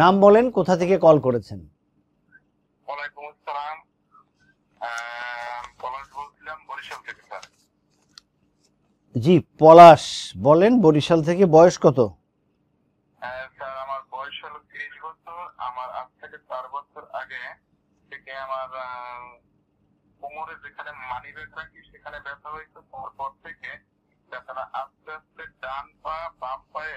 নাম বলেন কোথা থেকে কল করেছেন জি পলাশ বলেন বরিশাল থেকে বয়স কত হ্যাঁ, আমার বয়স তিরিশ বছর আমার আজ থেকে চার বছর আগে থেকে আমার কোমরে যেখানে সেখানে পর থেকে আস্তে আস্তে পা পায়ে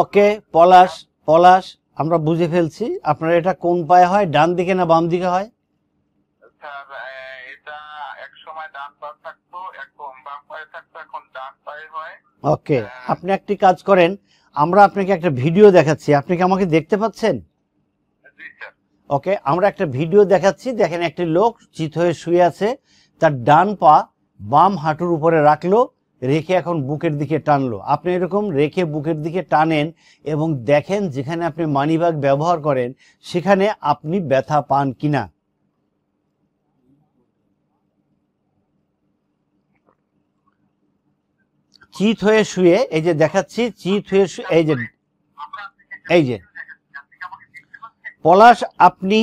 ওকে পলাশ পলাশ আমরা বুঝে ফেলছি আপনার এটা কোন পায়ে হয় ডান দিকে না বাম দিকে হয় আচ্ছা, ওকে আপনি একটি কাজ করেন আমরা আপনাকে একটা ভিডিও দেখাচ্ছি আপনি কি আমাকে দেখতে পাচ্ছেন ওকে আমরা একটা ভিডিও দেখাচ্ছি দেখেন একটি লোক চিত হয়ে শুয়ে আছে তার ডান পা বাম হাঁটুর উপরে রাখলো রেখে এখন বুকের দিকে টানলো আপনি এরকম রেখে বুকের দিকে টানেন এবং দেখেন যেখানে আপনি মানিব্যাগ ব্যবহার করেন সেখানে আপনি ব্যথা পান কিনা চিত হয়ে শুয়ে এই যে দেখাচ্ছি চিত হয়ে শুয়ে এই যে এই যে পলাশ আপনি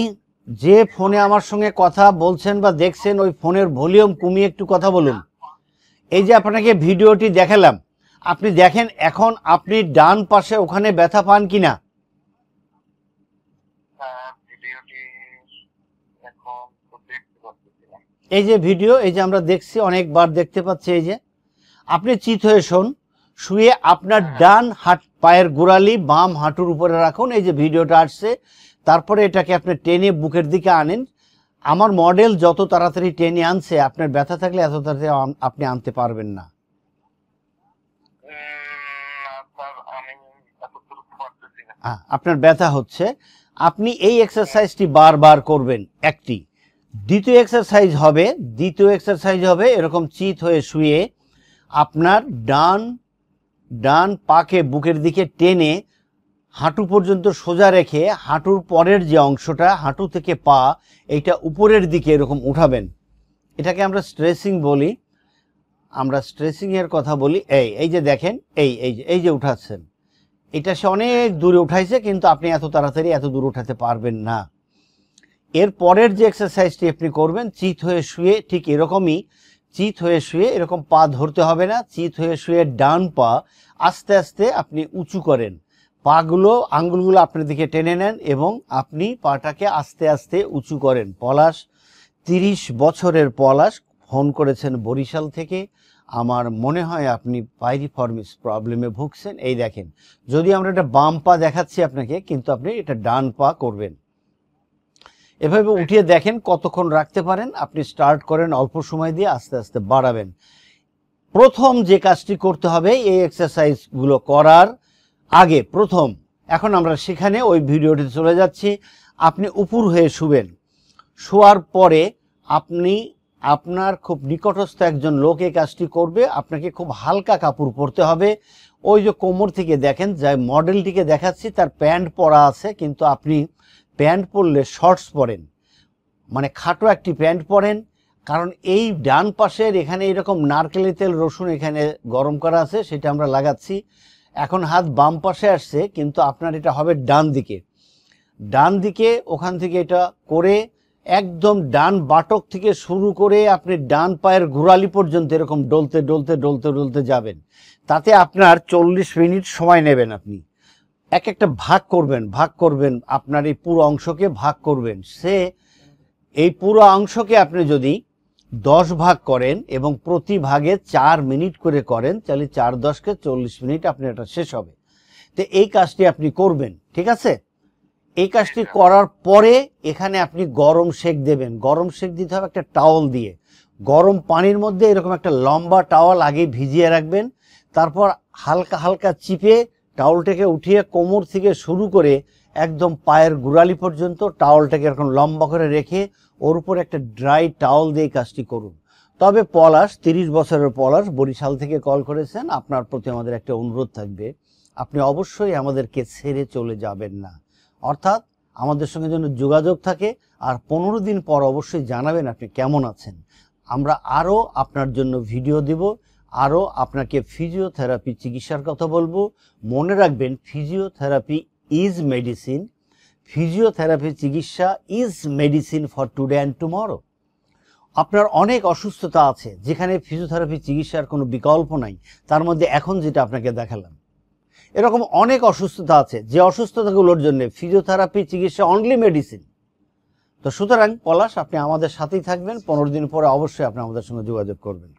যে ফোনে আমার সঙ্গে কথা বলছেন বা দেখছেন ওই ফোনের ভলিউম কমিয়ে একটু কথা বলুন এই যে আপনাকে ভিডিওটি দেখালাম আপনি দেখেন এখন আপনি ডান পাশে ওখানে ব্যথা পান কিনা এই যে ভিডিও এই যে আমরা দেখছি অনেকবার দেখতে পাচ্ছি এই যে আপনি চিত হয়ে শোন শুয়ে আপনার হ্যাঁ। ডান হাট পায়ের গোড়ালি বাম হাঁটুর উপরে রাখুন এই যে ভিডিওটা আসছে তারপরে এটাকে আপনি টেনে বুকের দিকে আনেন আমার মডেল যত তাড়াতাড়ি টেনে আনছে আপনার ব্যথা থাকলে এত তাড়াতাড়ি আপনি আনতে পারবেন না আপনার ব্যথা হচ্ছে আপনি এই এক্সারসাইজটি বারবার করবেন একটি দ্বিতীয় এক্সারসাইজ হবে দ্বিতীয় এক্সারসাইজ হবে এরকম চিত হয়ে শুয়ে আপনার ডান ডান পাকে বুকের দিকে টেনে হাঁটু পর্যন্ত সোজা রেখে হাঁটুর পরের যে অংশটা হাঁটু থেকে পা এইটা উপরের দিকে এরকম উঠাবেন এটাকে আমরা স্ট্রেসিং বলি আমরা স্ট্রেসিংয়ের কথা বলি এই এই যে দেখেন এই এই যে এই যে উঠাচ্ছেন এটা সে অনেক দূরে উঠাইছে কিন্তু আপনি এত তাড়াতাড়ি এত দূর উঠাতে পারবেন না এর পরের যে এক্সারসাইজটি আপনি করবেন চিত হয়ে শুয়ে ঠিক এরকমই চিত হয়ে শুয়ে এরকম পা ধরতে হবে না চিত হয়ে শুয়ে ডান পা আস্তে আস্তে আপনি উঁচু করেন পাগুলো আঙ্গুলগুলো আপনার দিকে টেনে নেন এবং আপনি পাটাকে আস্তে আস্তে উঁচু করেন পলাশ তিরিশ বছরের পলাশ ফোন করেছেন বরিশাল থেকে আমার মনে হয় আপনি পাইরিফর্মিস প্রবলেমে ভুগছেন এই দেখেন যদি আমরা এটা বাম পা দেখাচ্ছি আপনাকে কিন্তু আপনি এটা ডান পা করবেন এভাবে উঠিয়ে দেখেন কতক্ষণ রাখতে পারেন আপনি স্টার্ট করেন অল্প সময় দিয়ে আস্তে আস্তে বাড়াবেন প্রথম যে কাজটি করতে হবে এই এক্সারসাইজগুলো করার আগে প্রথম এখন আমরা সেখানে ওই ভিডিওটি চলে যাচ্ছি আপনি উপুর হয়ে শুবেন শোয়ার পরে আপনি আপনার খুব নিকটস্থ একজন লোক এই কাজটি করবে আপনাকে খুব হালকা কাপড় পরতে হবে ওই যে কোমর থেকে দেখেন যাই মডেলটিকে দেখাচ্ছি তার প্যান্ট পরা আছে কিন্তু আপনি প্যান্ট পরলে শর্টস পরেন মানে খাটো একটি প্যান্ট পরেন কারণ এই ডান পাশের এখানে এরকম নারকেলি তেল রসুন এখানে গরম করা আছে সেটা আমরা লাগাচ্ছি এখন হাত বাম পাশে আসছে কিন্তু আপনার এটা হবে ডান দিকে ডান দিকে ওখান থেকে এটা করে একদম ডান বাটক থেকে শুরু করে আপনি ডান পায়ের গোড়ালি পর্যন্ত এরকম ডলতে ডলতে ডলতে ডলতে যাবেন তাতে আপনার চল্লিশ মিনিট সময় নেবেন আপনি এক একটা ভাগ করবেন ভাগ করবেন আপনার এই পুরো অংশকে ভাগ করবেন সে এই পুরো অংশকে আপনি যদি দশ ভাগ করেন এবং প্রতি ভাগে চার মিনিট করে করেন তাহলে চার দশকে চল্লিশ মিনিট আপনি এটা শেষ হবে তো এই কাজটি আপনি করবেন ঠিক আছে এই কাজটি আচ্ছা। করার পরে এখানে আপনি গরম শেক দেবেন গরম শেক দিতে হবে একটা টাওয়াল দিয়ে গরম পানির মধ্যে এরকম একটা লম্বা টাওয়াল আগে ভিজিয়ে রাখবেন তারপর হালকা হালকা চিপে টাওয়ালটাকে উঠিয়ে কোমর থেকে শুরু করে একদম পায়ের গুড়ালি পর্যন্ত টাওয়ালটাকে এরকম লম্বা করে রেখে ওর উপর একটা ড্রাই টাওয়াল দিয়ে কাজটি করুন তবে পলাশ তিরিশ বছরের পলাশ বরিশাল থেকে কল করেছেন আপনার প্রতি আমাদের একটা অনুরোধ থাকবে আপনি অবশ্যই আমাদেরকে ছেড়ে চলে যাবেন না অর্থাৎ আমাদের সঙ্গে যেন যোগাযোগ থাকে আর পনেরো দিন পর অবশ্যই জানাবেন আপনি কেমন আছেন আমরা আরও আপনার জন্য ভিডিও দেব আরও আপনাকে ফিজিওথেরাপি চিকিৎসার কথা বলবো মনে রাখবেন ফিজিওথেরাপি ইজ মেডিসিন ফিজিওথেরাপির চিকিৎসা is medicine for today and tomorrow আপনার অনেক অসুস্থতা আছে যেখানে ফিজিওথেরাপি চিকিৎসার কোনো বিকল্প নাই তার মধ্যে এখন যেটা আপনাকে দেখালাম এরকম অনেক অসুস্থতা আছে যে অসুস্থতাগুলোর জন্য ফিজিওথেরাপি চিকিৎসা অনলি মেডিসিন তো সুতরাং পলাশ আপনি আমাদের সাথেই থাকবেন পনেরো দিন পরে অবশ্যই আপনি আমাদের সঙ্গে যোগাযোগ করবেন